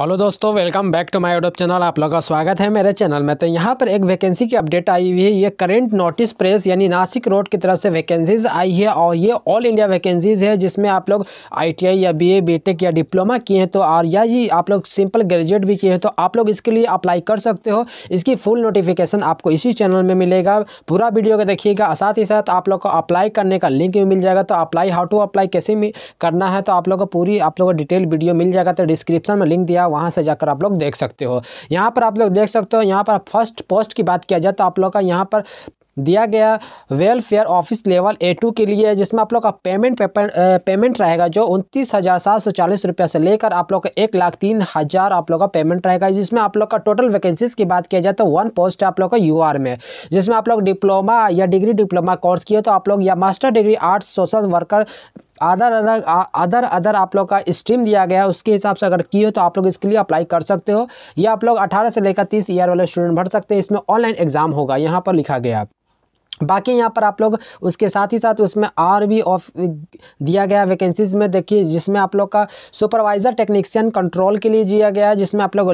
hello दोस्तों welcome back to my YouTube channel आप लोगों का स्वागत है मेरे चैनल में तो यहाँ पर एक वैकेंसी की अपडेट आई हुई है ये करंट नोटिस प्रेस यानी नासिक रोड की तरफ से वैकेंसीज आई है और ये ऑल इंडिया वैकेंसीज है जिसमें आप लोग आईटीआई या बीए बीटेक या डिप्लोमा किए हैं तो और या ये आप लोग सिंपल ग्रेजुएट भी किए हैं तो आप लोग इसके लिए अप्लाई कर सकते हो इसकी फुल नोटिफिकेशन आपको इसी चैनल में मिलेगा पूरा वीडियो का देखिएगा साथ ही साथ आप लोग को अप्लाई करने का लिंक भी मिल जाएगा तो अप्लाई हाउ टू अप्लाई कैसे करना है तो आप लोग को पूरी आप लोग को डिटेल वीडियो मिल जाएगा तो डिस्क्रिप्शन में लिंक दिया वहाँ से जाकर आप लोग देख सकते हो यहाँ पर आप लोग देख सकते हो यहाँ पर फर्स्ट पोस्ट की बात किया जाए तो आप लोग का यहाँ पर दिया गया welfare office level A two के लिए जिसमें आप लोग का पेमेंट पेमेंट रहेगा जो उनतीस हज़ार सात सौ चालीस रुपये से लेकर आप लोग का एक लाख तीन हज़ार आप लोग का पेमेंट रहेगा जिसमें आप लोग का टोटल वैकेंसीज की बात किया जाए तो वन पोस्ट है आप लोग का यू आर में जिसमें आप लोग डिप्लोमा या डिग्री डिप्लोमा कोर्स किए तो आप लोग या master degree arts social worker other other other other आप लोग का स्ट्रीम दिया गया है उसके हिसाब से अगर की हो तो आप लोग इसके लिए अप्लाई कर सकते हो या आप लोग अठारह से लेकर तीस ईयर वाले स्टूडेंट भर सकते हैं इसमें ऑनलाइन एग्जाम होगा यहाँ पर लिखा गया बाकी यहाँ पर आप लोग उसके साथ ही साथ उसमें और भी ऑफ दिया गया वैकेंसीज में देखिए जिसमें आप लोग का सुपरवाइज़र टेक्नीशियन कंट्रोल के लिए दिया गया है जिसमें आप लोग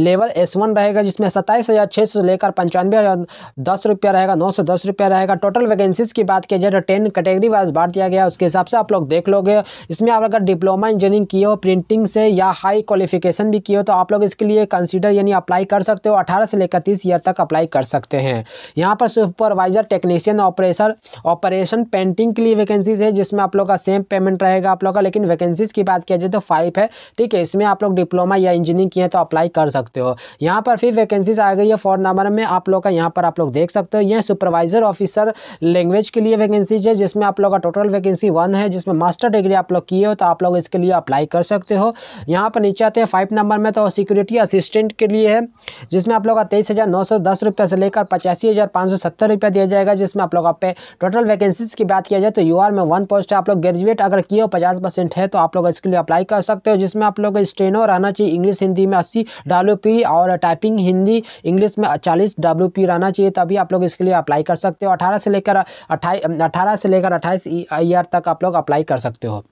लेवल एस वन रहेगा जिसमें सत्ताईस हज़ार छः सौ लेकर पंचानवे हज़ार दस रुपया रहेगा नौ सौ दस रुपया रहेगा टोटल वैकेंसीज की बात की जाए तो टेन कैटेगरी वाइज बांट दिया गया उसके हिसाब से आप लोग देख लोगे इसमें आप अगर डिप्लोमा इंजीनियरिंग किए हो प्रिंटिंग से या हाई क्वालिफिकेशन भी किए हो तो आप लोग इसके लिए कंसिडर यानी अप्लाई कर सकते हो अठारह से लेकर तीस ईयर तक अप्लाई कर सकते हैं यहाँ पर supervisor technician operation operation painting के लिए वैकेंसीज है जिसमें आप लोग का सेम पेमेंट रहेगा आप लोग का लेकिन वैकेंसीज की बात किया जाए तो फाइव है ठीक है इसमें आप लोग डिप्लोमा या इंजीनियरिंग किए तो अप्लाई कर सकते हो यहाँ पर फिर वैकेंसीज आ गई है फोर नंबर में आप लोग का यहाँ पर आप लोग देख सकते हो यह सुपरवाइजर ऑफिसर लैंग्वेज के लिए वैकेंसीज है जिसमें आप लोग का टोटल वैकेंसी वन है जिसमें मास्टर डिग्री आप लोग किए हो तो आप लोग इसके लिए अप्लाई कर सकते हो यहाँ पर नीचे आते हैं फाइव नंबर में तो सिक्योरिटी असिस्टेंट के लिए है जिसमें आप लोग का तेईस हज़ार नौ सौ दस रुपये से लेकर पचासी हज़ार पाँच सौ सत्तर रुपया दिया जाएगा रहेगा जिसमें आप लोग आप पे टोटल वैकेंसीज की बात किया जाए तो यूआर में वन पोस्ट है आप लोग ग्रेजुएट अगर किए हो पचास परसेंट है तो आप लोग इसके लिए अप्लाई कर सकते हो जिसमें आप लोग स्टेनो रहना चाहिए इंग्लिश हिंदी में अस्सी डब्ल्यू और टाइपिंग हिंदी इंग्लिश में चालीस डब्ल्यू रहना चाहिए तभी आप लोग इसके लिए अप्लाई कर सकते हो अठारह से लेकर अट्ठाई अठारह से लेकर अट्ठाईस ईयर e, e तक आप लोग अप्लाई कर सकते हो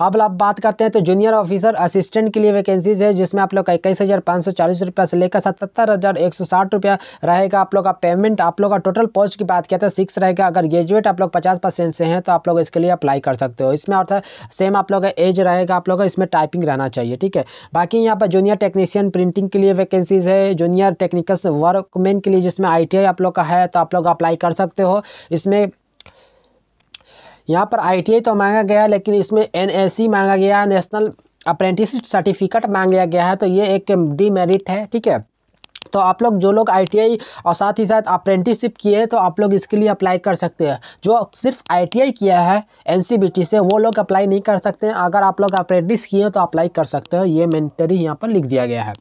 अब आप बात करते हैं तो जूनियर ऑफिसर असिस्टेंट के लिए वैकेंसीज है जिसमें आप लोग का इक्कीस हज़ार पाँच सौ चालीस रुपये से लेकर सतहत्तर हज़ार एक सौ साठ रुपया रहेगा आप लोग का पेमेंट आप लोग का टोटल पोस्ट की बात किया तो सिक्स रहेगा अगर ग्रेजुएट आप लोग पचास परसेंट से हैं तो आप लोग इसके लिए अप्लाई कर सकते हो इसमें और सेम आप लोग का एज रहेगा आप लोग का इसमें टाइपिंग रहना चाहिए ठीक है बाकी यहाँ पर जूनियर टेक्नीशियन प्रिंटिंग के लिए वैकेंसीज है जूनियर टेक्निकल वर्कमैन के लिए जिसमें आई आप लोग का है तो आप लोग अप्लाई कर सकते हो इसमें यहाँ पर आई तो मांगा गया लेकिन इसमें एन मांगा गया नेशनल अप्रेंटिसशिप सर्टिफिकेट मांग लिया गया है तो ये एक डीमेरिट है ठीक है तो आप लोग जो लोग आईटीआई और साथ ही साथ अप्रेंटिसशिप किए हैं तो आप लोग इसके लिए अप्लाई कर सकते हैं जो सिर्फ आईटीआई किया है एनसीबीटी से वो लोग अप्लाई नहीं कर सकते हैं अगर आप लोग अप्रेंटिस किए हैं तो अप्लाई कर सकते हो ये मैंटरी यहाँ पर लिख दिया गया है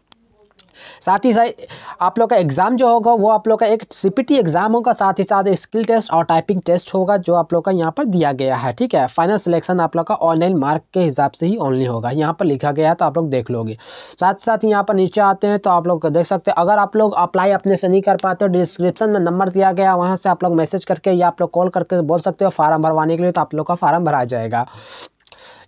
साथ ही साथ आप लोग का एग्ज़ाम जो होगा वो आप लोग का एक सीपीटी एग्ज़ाम होगा साथ ही साथ स्किल टेस्ट और टाइपिंग टेस्ट होगा जो आप लोग का यहाँ पर दिया गया है ठीक है फाइनल सिलेक्शन आप लोग का ऑनलाइन मार्क के हिसाब से ही ऑनली होगा यहाँ पर लिखा गया है तो आप लोग देख लोगे साथ साथ यहाँ पर नीचे आते हैं तो आप लोग देख सकते हैं अगर आप लोग अप्लाई अपने से नहीं कर पाते डिस्क्रिप्शन में नंबर दिया गया वहाँ से आप लोग मैसेज करके या आप लोग कॉल करके बोल सकते हो फार्म भरवाने के लिए तो आप लोग का फार्म भरा जाएगा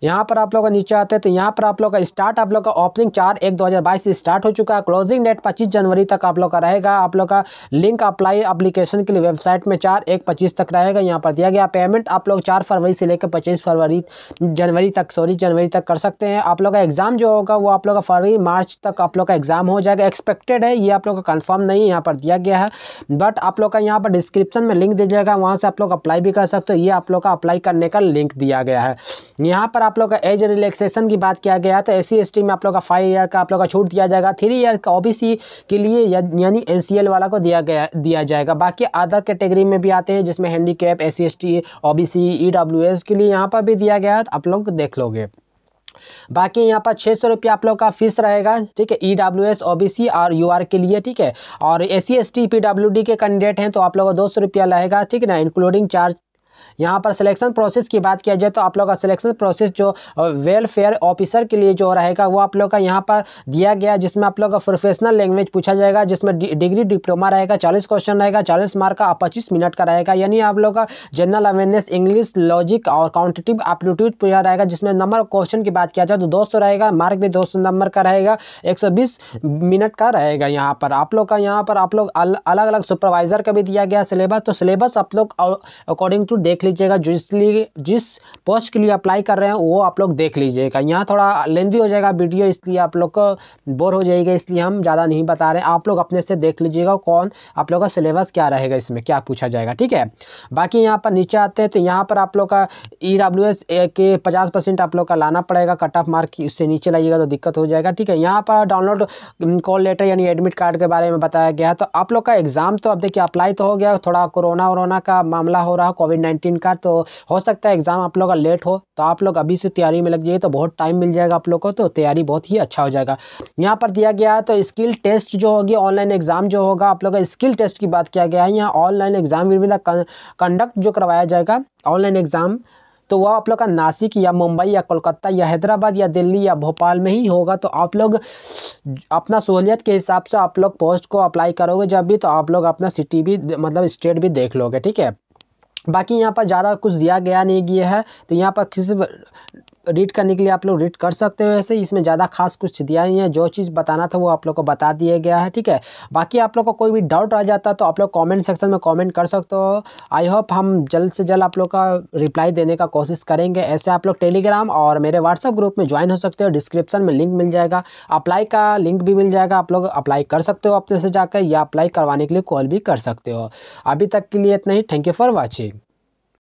यहाँ पर आप लोग का नीचे आते हैं तो यहाँ पर आप लोग का स्टार्ट आप लोग का ओपनिंग चार एक दो से स्टार्ट हो चुका है क्लोजिंग डेट पच्चीस जनवरी तक आप लोग का रहेगा आप लोग का लिंक अप्लाई अप्लीकेशन के लिए वेबसाइट में चार एक पच्चीस तक रहेगा यहाँ पर दिया गया पेमेंट आप लोग चार फरवरी से लेकर पच्चीस फरवरी जनवरी तक सॉरी जनवरी तक कर सकते हैं आप लोग का एग्ज़ाम जो होगा वो आप लोग का फरवरी मार्च तक आप लोग का एग्ज़ाम हो जाएगा एक्सपेक्टेड है ये आप लोग का कन्फर्म नहीं यहाँ पर दिया गया है बट आप लोग का यहाँ पर डिस्क्रिप्शन में लिंक दिया जाएगा वहाँ से आप लोग अप्लाई भी कर सकते हो ये आप लोग का अप्लाई करने का लिंक दिया गया है यहाँ पर आप लोग का एज रिलैक्सेशन की बात किया गया तो एस सी में आप लोग का फाइव ईयर का आप लोग का छूट दिया जाएगा थ्री ईयर का ओ के लिए यानी एन वाला को दिया गया दिया जाएगा बाकी अदर कैटेगरी में भी आते हैं जिसमें handicap S C S के लिए यहाँ पर भी दिया गया तो आप लोग देख लोगे बाकी यहाँ पर छः सौ आप लोग का फीस रहेगा ठीक है E W S O B C और यू आर के लिए ठीक है और A C S T P W D के कैंडिडेट हैं तो आप लोगों का दो सौ रुपया रहेगा ठीक है ना इंक्लूडिंग चार्ज यहाँ पर सिलेक्शन प्रोसेस की बात किया जाए तो आप लोग का सिलेक्शन प्रोसेस जो वेलफेयर ऑफिसर के लिए जो रहेगा वो आप लोग का यहाँ पर दिया गया जिसमें आप लोग का प्रोफेशनल लैंग्वेज पूछा जाएगा जिसमें डिग्री डिप्लोमा रहेगा चालीस क्वेश्चन रहेगा चालीस मार्क का पच्चीस मिनट का रहेगा यानी आप लोग का जनरल अवेयरनेस इंग्लिश लॉजिक और काउंटेटिव एप्टीट्यूड पूछा रहेगा जिसमें नंबर क्वेश्चन की बात किया जाए तो दो रहेगा मार्क भी दो नंबर का रहेगा एक मिनट का रहेगा यहाँ पर आप लोग का यहाँ पर आप लोग अलग अलग सुपरवाइजर का भी दिया गया सिलेबस तो सिलेबस आप लोग अकॉर्डिंग टू देख लीजिएगा जिस लिए जिस पोस्ट के लिए अप्लाई कर रहे हैं वो आप लोग देख लीजिएगा यहाँ थोड़ा लेंदी हो जाएगा वीडियो इसलिए आप लोग को बोर हो जाएगा इसलिए हम ज़्यादा नहीं बता रहे आप लोग अपने से देख लीजिएगा कौन आप लोग का सिलेबस क्या रहेगा इसमें क्या पूछा जाएगा ठीक है बाकी यहाँ पर नीचे आते हैं तो यहाँ पर आप लोग का ई e के पचास परसेंट आप लोग का लाना पड़ेगा कट ऑफ मार्क उससे नीचे लाइएगा तो दिक्कत हो जाएगा ठीक है यहाँ पर डाउनलोड कॉल लेटर यानी एडमिट कार्ड के बारे में बताया गया तो आप लोग का एग्ज़ाम तो अब देखिए अप्लाई तो हो गया थोड़ा कोरोना वोना का मामला हो रहा कोविड नाइन्टीन का तो हो सकता है एग्ज़ाम आप लोग का लेट हो तो आप लोग अभी से तैयारी में लग जाइए तो बहुत टाइम मिल जाएगा आप लोग को तो तैयारी बहुत ही अच्छा हो जाएगा यहाँ पर दिया गया है तो स्किल टेस्ट जो होगी ऑनलाइन एग्ज़ाम जो होगा आप लोग का स्किल टेस्ट की बात किया गया है यहाँ ऑनलाइन एग्ज़ाम कंडक्ट जो करवाया जाएगा ऑनलाइन एग्ज़ाम तो वह आप लोग का नासिक या मुंबई या कोलकाता या हैदराबाद या दिल्ली या भोपाल में ही होगा तो आप लोग अपना सहूलियत के हिसाब से आप लोग पोस्ट को अप्लाई करोगे जब भी तो आप लोग अपना सिटी भी मतलब स्टेट भी देख लोगे ठीक है बाकी यहाँ पर ज़्यादा कुछ दिया गया नहीं गया है तो यहाँ पर किसी रीड करने के लिए आप लोग रीड कर सकते हो ऐसे इसमें ज़्यादा खास कुछ दिया नहीं है जो चीज़ बताना था वो आप लोग को बता दिया गया है ठीक है बाकी आप लोग को कोई भी डाउट आ जाता तो आप लोग कॉमेंट सेक्शन में कॉमेंट कर सकते हो आई होप हम जल्द से जल्द आप लोग का रिप्लाई देने का कोशिश करेंगे ऐसे आप लोग टेलीग्राम और मेरे व्हाट्सअप ग्रुप में ज्वाइन हो सकते हो डिस्क्रिप्शन में लिंक मिल जाएगा अप्लाई का लिंक भी मिल जाएगा आप लोग अप्लाई कर सकते हो अपने से जाकर या अप्लाई करवाने के लिए कॉल भी कर सकते हो अभी तक के लिए इतना ही थैंक यू फॉर वॉचिंग